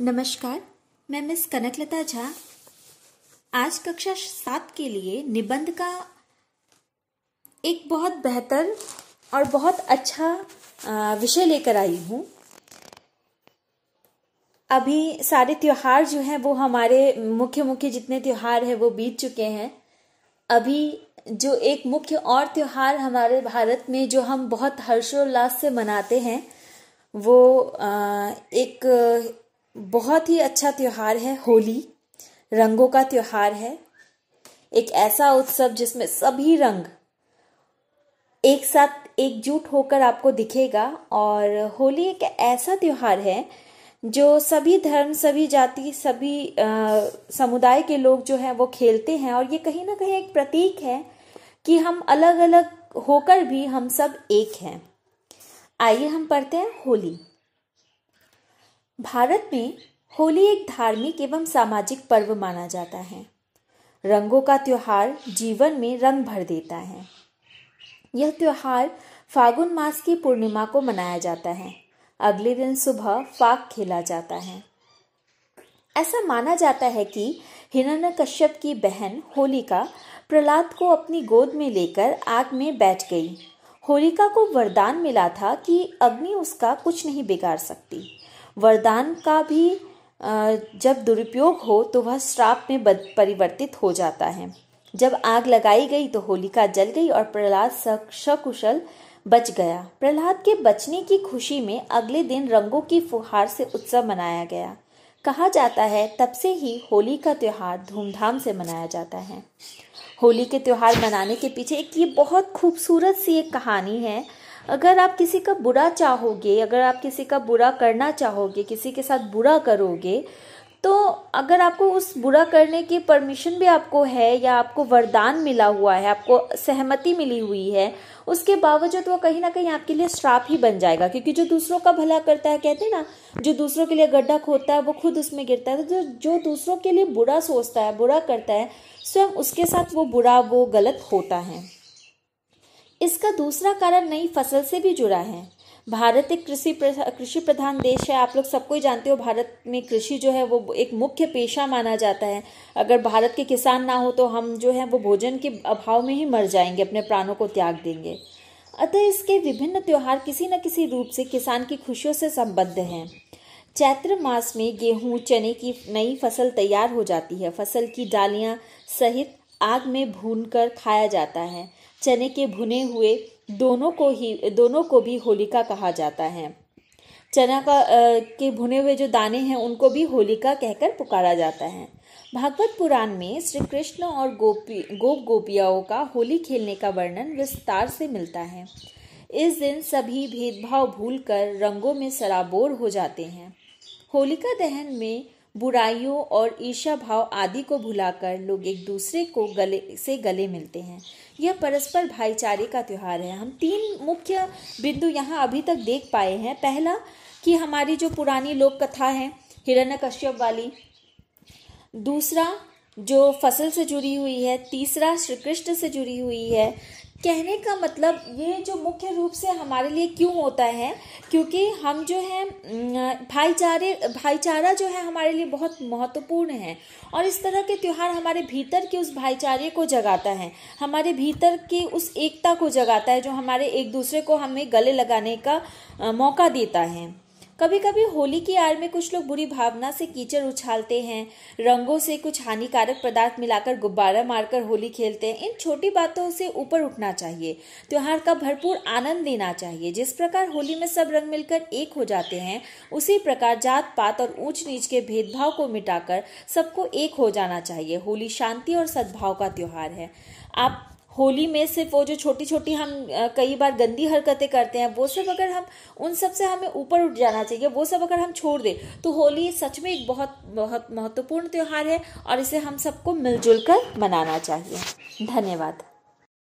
नमस्कार मैं मिस कनकलता झा आज कक्षा सात के लिए निबंध का एक बहुत बेहतर और बहुत अच्छा विषय लेकर आई हूँ अभी सारे त्योहार जो हैं वो हमारे मुख्य मुख्य जितने त्योहार हैं वो बीत चुके हैं अभी जो एक मुख्य और त्योहार हमारे भारत में जो हम बहुत हर्षोल्लास से मनाते हैं वो एक बहुत ही अच्छा त्यौहार है होली रंगों का त्यौहार है एक ऐसा उत्सव जिसमें सभी रंग एक साथ एकजुट होकर आपको दिखेगा और होली एक ऐसा त्यौहार है जो सभी धर्म सभी जाति सभी समुदाय के लोग जो है वो खेलते हैं और ये कहीं ना कहीं एक प्रतीक है कि हम अलग अलग होकर भी हम सब एक हैं आइए हम पढ़ते हैं होली भारत में होली एक धार्मिक एवं सामाजिक पर्व माना जाता है रंगों का त्यौहार जीवन में रंग भर देता है यह त्यौहार फागुन मास की पूर्णिमा को मनाया जाता है अगले दिन सुबह फाग खेला जाता है ऐसा माना जाता है कि हिरण कश्यप की बहन होलिका प्रहलाद को अपनी गोद में लेकर आग में बैठ गई होलिका को वरदान मिला था कि अग्नि उसका कुछ नहीं बिगाड़ सकती वरदान का भी जब दुरुपयोग हो तो वह श्राप में परिवर्तित हो जाता है जब आग लगाई गई तो होलिका जल गई और प्रहलाद सकुशल बच गया प्रहलाद के बचने की खुशी में अगले दिन रंगों की फुहार से उत्सव मनाया गया कहा जाता है तब से ही होली का त्यौहार धूमधाम से मनाया जाता है होली के त्यौहार मनाने के पीछे एक ये बहुत खूबसूरत सी एक कहानी है अगर आप किसी का बुरा चाहोगे अगर आप किसी का बुरा करना चाहोगे किसी के साथ बुरा करोगे तो अगर आपको उस बुरा करने की परमिशन भी आपको है या आपको वरदान मिला हुआ है आपको सहमति मिली हुई है उसके बावजूद वो कहीं ना कहीं आपके लिए श्राप ही बन जाएगा क्योंकि जो दूसरों का भला करता है कहते हैं ना जो दूसरों के लिए गड्ढा खोदता है वो खुद उसमें गिरता है तो जो जो दूसरों के लिए बुरा सोचता है बुरा करता है स्वयं उसके साथ वो बुरा वो गलत होता है इसका दूसरा कारण नई फसल से भी जुड़ा है भारत एक कृषि कृषि प्रधान देश है आप लोग सबको ही जानते हो भारत में कृषि जो है वो एक मुख्य पेशा माना जाता है अगर भारत के किसान ना हो तो हम जो है वो भोजन के अभाव में ही मर जाएंगे अपने प्राणों को त्याग देंगे अतः इसके विभिन्न त्यौहार किसी न किसी रूप से किसान की खुशियों से संबद्ध हैं चैत्र मास में गेहूं चने की नई फसल तैयार हो जाती है फसल की डालियां सहित आग में भून खाया जाता है चने के भुने हुए दोनों को ही दोनों को भी होलिका कहा जाता है चना का आ, के भुने हुए जो दाने हैं उनको भी होलिका कहकर पुकारा जाता है भागवत पुराण में श्री कृष्ण और गोपी गोप गोपियाओं का होली खेलने का वर्णन विस्तार से मिलता है इस दिन सभी भेदभाव भूलकर रंगों में सराबोर हो जाते हैं होलिका दहन में बुराइयों और भाव आदि को भुलाकर लोग एक दूसरे को गले से गले मिलते हैं यह परस्पर भाईचारे का त्यौहार है हम तीन मुख्य बिंदु यहाँ अभी तक देख पाए हैं पहला कि हमारी जो पुरानी लोक कथा है कश्यप वाली दूसरा जो फसल से जुड़ी हुई है तीसरा श्री कृष्ण से जुड़ी हुई है कहने का मतलब ये जो मुख्य रूप से हमारे लिए क्यों होता है क्योंकि हम जो है भाईचारे भाईचारा जो है हमारे लिए बहुत महत्वपूर्ण है और इस तरह के त्यौहार हमारे भीतर के उस भाईचारे को जगाता है हमारे भीतर की उस एकता को जगाता है जो हमारे एक दूसरे को हमें गले लगाने का मौका देता है कभी कभी होली की आड़ में कुछ लोग बुरी भावना से कीचड़ उछालते हैं रंगों से कुछ हानिकारक पदार्थ मिलाकर गुब्बारा मारकर होली खेलते हैं इन छोटी बातों से ऊपर उठना चाहिए त्यौहार का भरपूर आनंद लेना चाहिए जिस प्रकार होली में सब रंग मिलकर एक हो जाते हैं उसी प्रकार जात पात और ऊंच नीच के भेदभाव को मिटाकर सबको एक हो जाना चाहिए होली शांति और सद्भाव का त्यौहार है आप होली में सिर्फ वो जो छोटी छोटी हम कई बार गंदी हरकतें करते हैं वो सब अगर हम उन सब से हमें ऊपर उठ जाना चाहिए वो सब अगर हम छोड़ दें तो होली सच में एक बहुत बहुत महत्वपूर्ण त्यौहार है और इसे हम सबको मिलजुल कर मनाना चाहिए धन्यवाद